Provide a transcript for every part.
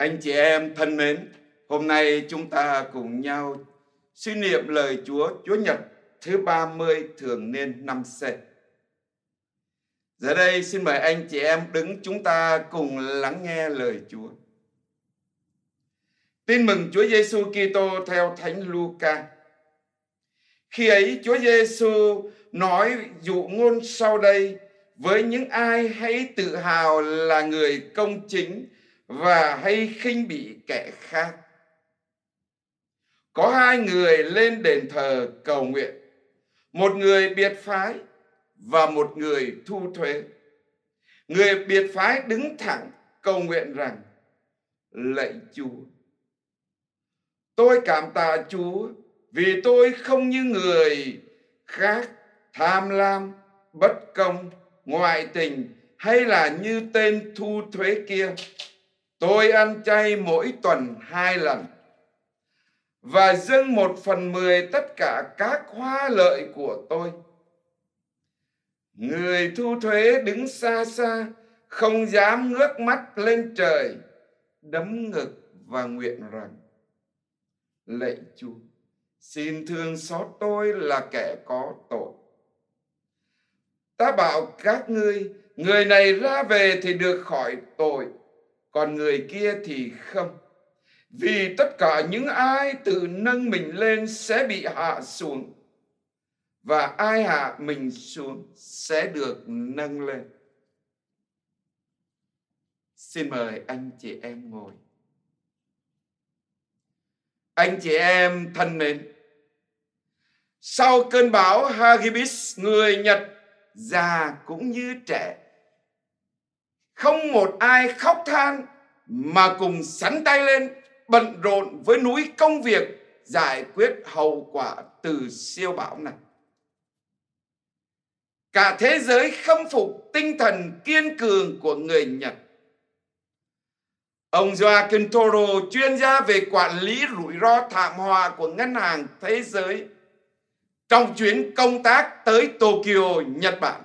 Anh chị em thân mến, hôm nay chúng ta cùng nhau suy niệm lời Chúa Chúa Nhật thứ 30 thường niên năm C. Giờ đây xin mời anh chị em đứng chúng ta cùng lắng nghe lời Chúa. Tin mừng Chúa Giêsu Kitô theo Thánh Luca. Khi ấy Chúa Giêsu nói dụ ngôn sau đây với những ai hãy tự hào là người công chính và hay khinh bị kẻ khác có hai người lên đền thờ cầu nguyện một người biệt phái và một người thu thuế người biệt phái đứng thẳng cầu nguyện rằng lạy chúa tôi cảm tạ chúa vì tôi không như người khác tham lam bất công ngoại tình hay là như tên thu thuế kia Tôi ăn chay mỗi tuần hai lần và dâng một phần mười tất cả các hoa lợi của tôi. Người thu thuế đứng xa xa, không dám ngước mắt lên trời, đấm ngực và nguyện rằng, lạy Chúa, xin thương xót tôi là kẻ có tội. Ta bảo các ngươi, người này ra về thì được khỏi tội còn người kia thì không vì tất cả những ai tự nâng mình lên sẽ bị hạ xuống và ai hạ mình xuống sẽ được nâng lên xin mời anh chị em ngồi anh chị em thân mến sau cơn bão Hagibis người Nhật già cũng như trẻ không một ai khóc than mà cùng sắn tay lên bận rộn với núi công việc giải quyết hậu quả từ siêu bão này. Cả thế giới khâm phục tinh thần kiên cường của người Nhật. Ông Joaquin Toro, chuyên gia về quản lý rủi ro thảm họa của Ngân hàng Thế giới, trong chuyến công tác tới Tokyo, Nhật Bản,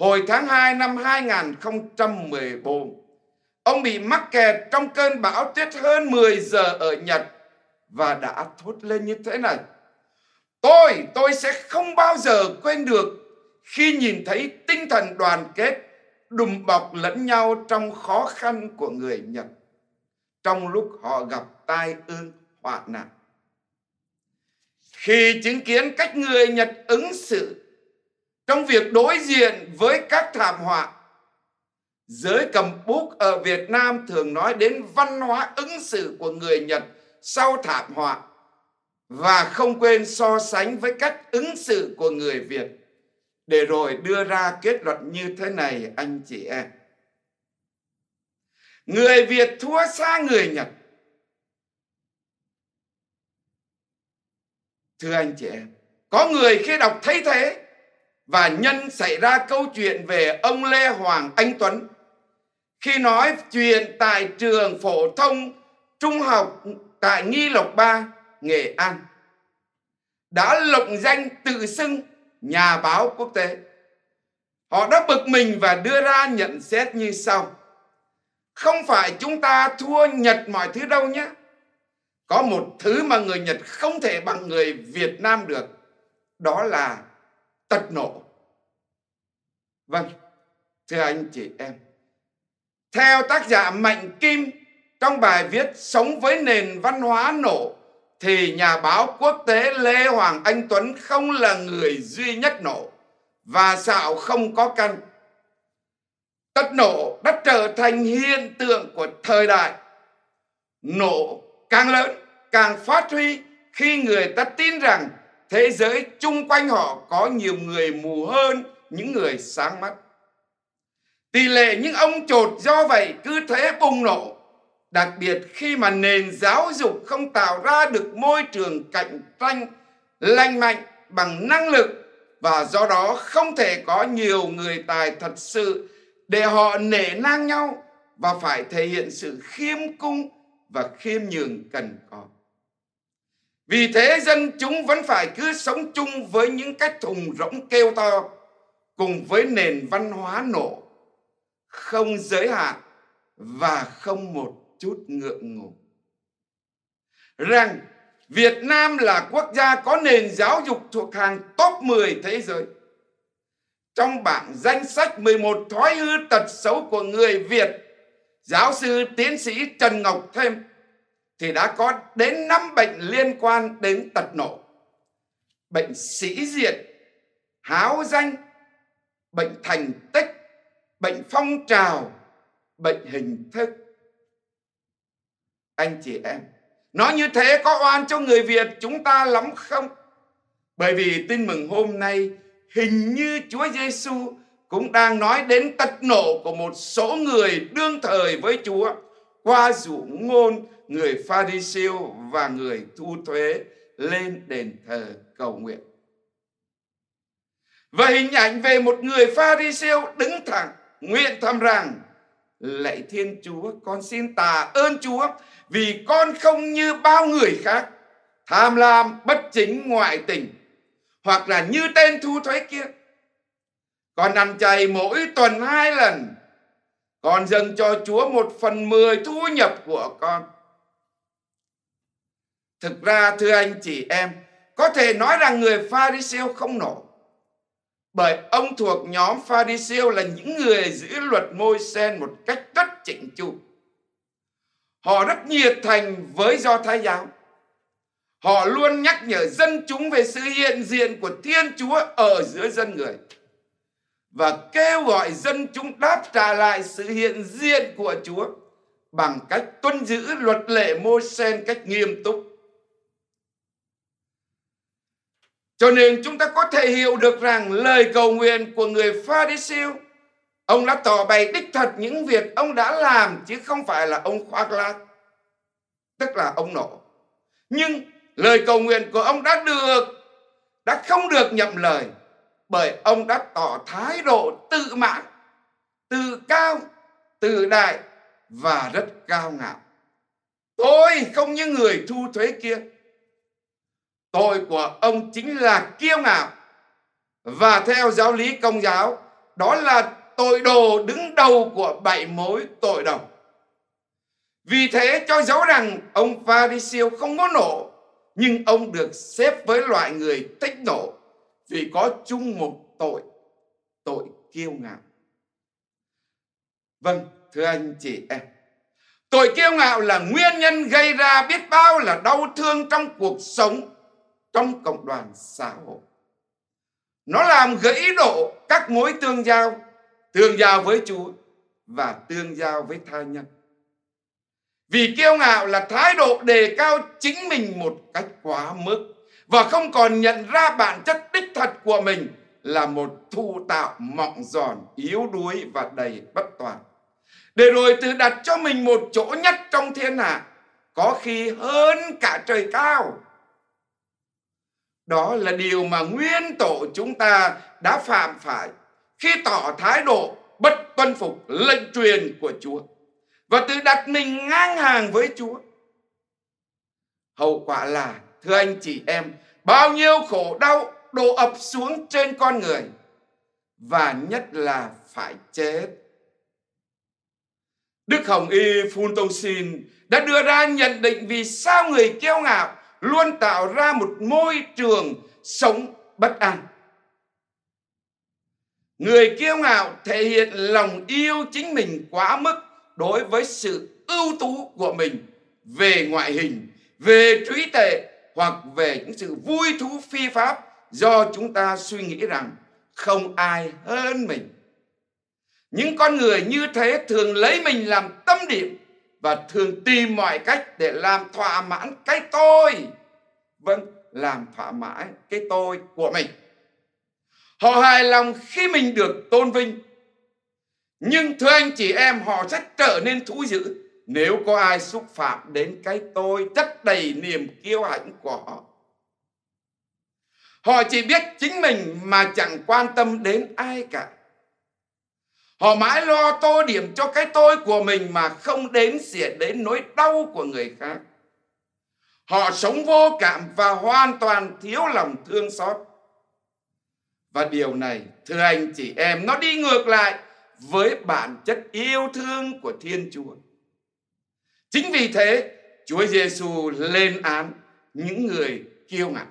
Hồi tháng 2 năm 2014, ông bị mắc kẹt trong cơn bão tuyết hơn 10 giờ ở Nhật và đã thốt lên như thế này. Tôi, tôi sẽ không bao giờ quên được khi nhìn thấy tinh thần đoàn kết đùm bọc lẫn nhau trong khó khăn của người Nhật trong lúc họ gặp tai ương hoạn nạn. Khi chứng kiến cách người Nhật ứng xử trong việc đối diện với các thảm họa giới cầm bút ở Việt Nam thường nói đến văn hóa ứng xử của người Nhật sau thảm họa và không quên so sánh với cách ứng xử của người Việt để rồi đưa ra kết luận như thế này anh chị em người Việt thua xa người Nhật thưa anh chị em có người khi đọc thấy thế và nhân xảy ra câu chuyện về ông Lê Hoàng Anh Tuấn khi nói chuyện tại trường phổ thông trung học tại Nghi Lộc Ba, Nghệ An đã lộng danh tự xưng nhà báo quốc tế. Họ đã bực mình và đưa ra nhận xét như sau. Không phải chúng ta thua Nhật mọi thứ đâu nhé. Có một thứ mà người Nhật không thể bằng người Việt Nam được. Đó là tật nổ vâng thưa anh chị em theo tác giả mạnh kim trong bài viết sống với nền văn hóa nổ thì nhà báo quốc tế lê hoàng anh tuấn không là người duy nhất nổ và xạo không có căn tất nổ đã trở thành hiện tượng của thời đại nổ càng lớn càng phát huy khi người ta tin rằng thế giới chung quanh họ có nhiều người mù hơn những người sáng mắt. Tỷ lệ những ông trột do vậy cứ thế bùng nổ, đặc biệt khi mà nền giáo dục không tạo ra được môi trường cạnh tranh lành mạnh bằng năng lực và do đó không thể có nhiều người tài thật sự để họ nể nang nhau và phải thể hiện sự khiêm cung và khiêm nhường cần có. Vì thế dân chúng vẫn phải cứ sống chung với những cái thùng rỗng kêu to cùng với nền văn hóa nổ không giới hạn và không một chút ngượng ngùng. Rằng Việt Nam là quốc gia có nền giáo dục thuộc hàng top 10 thế giới. Trong bảng danh sách 11 thói hư tật xấu của người Việt, giáo sư tiến sĩ Trần Ngọc Thêm thì đã có đến 5 bệnh liên quan đến tật nổ. Bệnh sĩ diện, háo danh, bệnh thành tích, bệnh phong trào, bệnh hình thức. Anh chị em, Nói như thế có oan cho người Việt chúng ta lắm không? Bởi vì tin mừng hôm nay hình như Chúa Giêsu cũng đang nói đến tật nổ của một số người đương thời với Chúa qua dụ ngôn người pha ri siêu và người thu thuế lên đền thờ cầu nguyện. Và hình ảnh về một người pha ri siêu đứng thẳng, nguyện thầm rằng, Lạy Thiên Chúa, con xin tạ ơn Chúa vì con không như bao người khác tham lam bất chính ngoại tình hoặc là như tên thu thuế kia. Con ăn chay mỗi tuần hai lần con dâng cho Chúa một phần mười thu nhập của con. Thực ra thưa anh chị em, có thể nói rằng người pha đi không nổ. Bởi ông thuộc nhóm pha đi là những người giữ luật môi sen một cách rất chỉnh chu. Họ rất nhiệt thành với Do Thái giáo. Họ luôn nhắc nhở dân chúng về sự hiện diện của Thiên Chúa ở giữa dân người và kêu gọi dân chúng đáp trả lại sự hiện diện của Chúa bằng cách tuân giữ luật lệ mô sen cách nghiêm túc. Cho nên chúng ta có thể hiểu được rằng lời cầu nguyện của người pha đế siêu Ông đã tỏ bày đích thật những việc ông đã làm chứ không phải là ông khoác lác. Tức là ông nổ. Nhưng lời cầu nguyện của ông đã được, đã không được nhậm lời bởi ông đã tỏ thái độ tự mãn, tự cao, tự đại và rất cao ngạo. Tôi không như người thu thuế kia. Tội của ông chính là kiêu ngạo và theo giáo lý công giáo đó là tội đồ đứng đầu của bảy mối tội đồng. Vì thế cho dấu rằng ông pha ri Pharisêu không có nổ nhưng ông được xếp với loại người thích nổ vì có chung một tội tội kiêu ngạo vâng thưa anh chị em tội kiêu ngạo là nguyên nhân gây ra biết bao là đau thương trong cuộc sống trong cộng đoàn xã hội nó làm gãy đổ các mối tương giao tương giao với chúa và tương giao với tha nhân vì kiêu ngạo là thái độ đề cao chính mình một cách quá mức và không còn nhận ra bản chất đích thật của mình là một thu tạo mọng giòn, yếu đuối và đầy bất toàn. Để rồi tự đặt cho mình một chỗ nhất trong thiên hạ, có khi hơn cả trời cao. Đó là điều mà nguyên tổ chúng ta đã phạm phải khi tỏ thái độ bất tuân phục lệnh truyền của Chúa và tự đặt mình ngang hàng với Chúa. Hậu quả là thưa anh chị em bao nhiêu khổ đau đổ ập xuống trên con người và nhất là phải chết Đức Hồng Y Phun Tông Sin đã đưa ra nhận định vì sao người kiêu ngạo luôn tạo ra một môi trường sống bất an. Người kiêu ngạo thể hiện lòng yêu chính mình quá mức đối với sự ưu tú của mình về ngoại hình, về trí tuệ, hoặc về những sự vui thú phi pháp do chúng ta suy nghĩ rằng không ai hơn mình. Những con người như thế thường lấy mình làm tâm điểm và thường tìm mọi cách để làm thỏa mãn cái tôi. Vâng, làm thỏa mãn cái tôi của mình. Họ hài lòng khi mình được tôn vinh. Nhưng thưa anh chị em, họ sẽ trở nên thú dữ nếu có ai xúc phạm đến cái tôi chất đầy niềm kiêu hãnh của họ Họ chỉ biết chính mình mà chẳng quan tâm đến ai cả Họ mãi lo tô điểm cho cái tôi của mình mà không đến xỉa đến nỗi đau của người khác Họ sống vô cảm và hoàn toàn thiếu lòng thương xót Và điều này thưa anh chị em nó đi ngược lại với bản chất yêu thương của Thiên Chúa Chính vì thế, Chúa Giêsu lên án những người kiêu ngạo.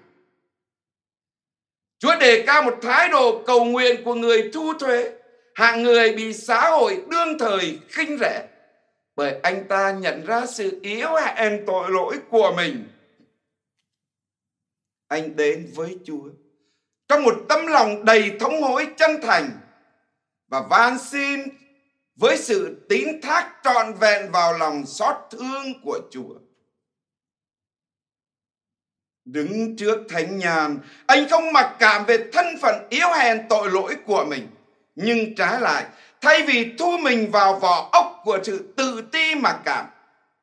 Chúa đề cao một thái độ cầu nguyện của người thu thuế, hạng người bị xã hội đương thời khinh rẻ bởi anh ta nhận ra sự yếu hẹn tội lỗi của mình. Anh đến với Chúa trong một tâm lòng đầy thống hối chân thành và van xin với sự tín thác trọn vẹn vào lòng xót thương của Chúa. Đứng trước thánh nhàn, anh không mặc cảm về thân phận yếu hèn tội lỗi của mình. Nhưng trái lại, thay vì thu mình vào vỏ ốc của sự tự ti mặc cảm,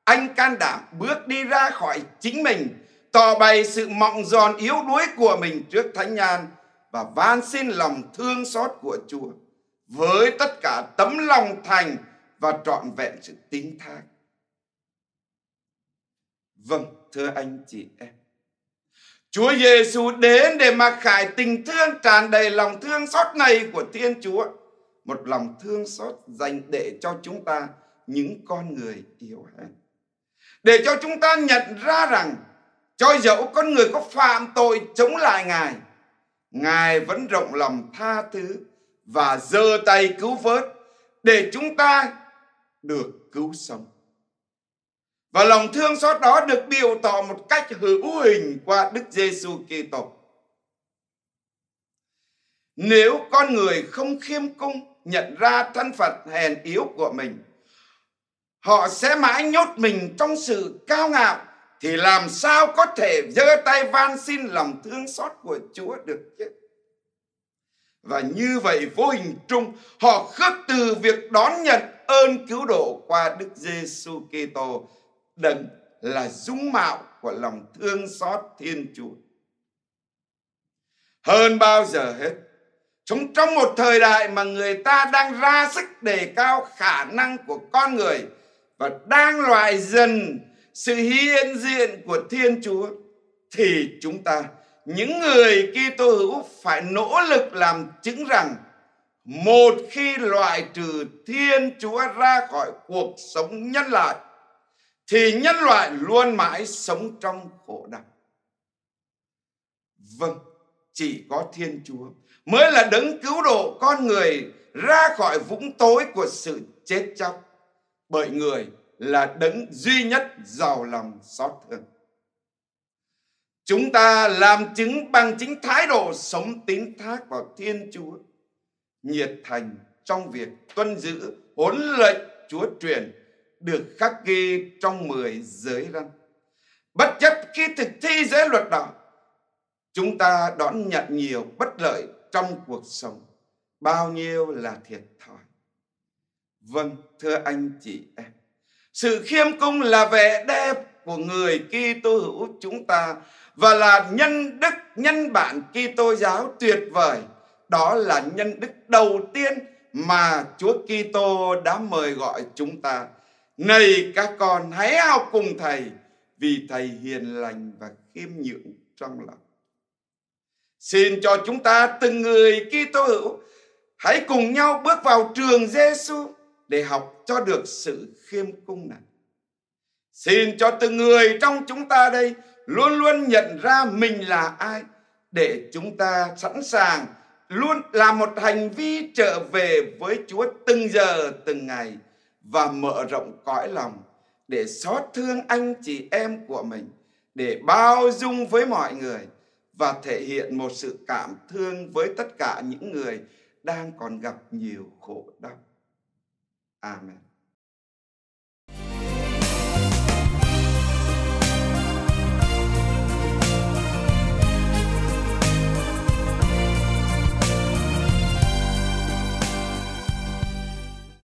anh can đảm bước đi ra khỏi chính mình, tỏ bày sự mọng giòn yếu đuối của mình trước thánh nhàn và van xin lòng thương xót của Chúa với tất cả tấm lòng thành và trọn vẹn sự tín thác. Vâng, thưa anh chị em. Chúa Giêsu đến để mà khải tình thương tràn đầy lòng thương xót này của Thiên Chúa. Một lòng thương xót dành để cho chúng ta những con người yếu hèn. Để cho chúng ta nhận ra rằng cho dẫu con người có phạm tội chống lại Ngài, Ngài vẫn rộng lòng tha thứ và giơ tay cứu vớt để chúng ta được cứu sống. Và lòng thương xót đó được biểu tỏ một cách hữu hình qua Đức Giêsu Kitô. Nếu con người không khiêm cung nhận ra thân phận hèn yếu của mình, họ sẽ mãi nhốt mình trong sự cao ngạo thì làm sao có thể giơ tay van xin lòng thương xót của Chúa được chứ? Và như vậy vô hình trung họ khước từ việc đón nhận ơn cứu độ qua Đức Giêsu Kitô đấng là dũng mạo của lòng thương xót Thiên Chúa. Hơn bao giờ hết, chúng trong một thời đại mà người ta đang ra sức đề cao khả năng của con người và đang loại dần sự hiện diện của Thiên Chúa thì chúng ta những người Kitô hữu phải nỗ lực làm chứng rằng một khi loại trừ Thiên Chúa ra khỏi cuộc sống nhân loại thì nhân loại luôn mãi sống trong khổ đau. Vâng, chỉ có Thiên Chúa mới là đấng cứu độ con người ra khỏi vũng tối của sự chết chóc bởi người là đấng duy nhất giàu lòng xót thương. Chúng ta làm chứng bằng chính thái độ sống tín thác vào Thiên Chúa, nhiệt thành trong việc tuân giữ huấn lệnh Chúa truyền được khắc ghi trong mười giới răn. Bất chấp khi thực thi giới luật đó, chúng ta đón nhận nhiều bất lợi trong cuộc sống, bao nhiêu là thiệt thòi. Vâng, thưa anh chị em, sự khiêm cung là vẻ đẹp của người Kitô hữu chúng ta và là nhân đức nhân bản Kitô giáo tuyệt vời. Đó là nhân đức đầu tiên mà Chúa Kitô đã mời gọi chúng ta. Này các con hãy học cùng thầy vì thầy hiền lành và khiêm nhượng trong lòng. Xin cho chúng ta từng người Kitô hữu hãy cùng nhau bước vào trường Giêsu để học cho được sự khiêm cung này. Xin cho từng người trong chúng ta đây luôn luôn nhận ra mình là ai để chúng ta sẵn sàng luôn làm một hành vi trở về với Chúa từng giờ từng ngày và mở rộng cõi lòng để xót thương anh chị em của mình để bao dung với mọi người và thể hiện một sự cảm thương với tất cả những người đang còn gặp nhiều khổ đau. Amen.